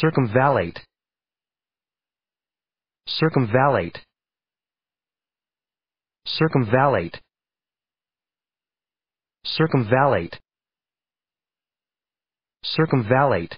circumvallate circumvallate circumvallate circumvallate circumvallate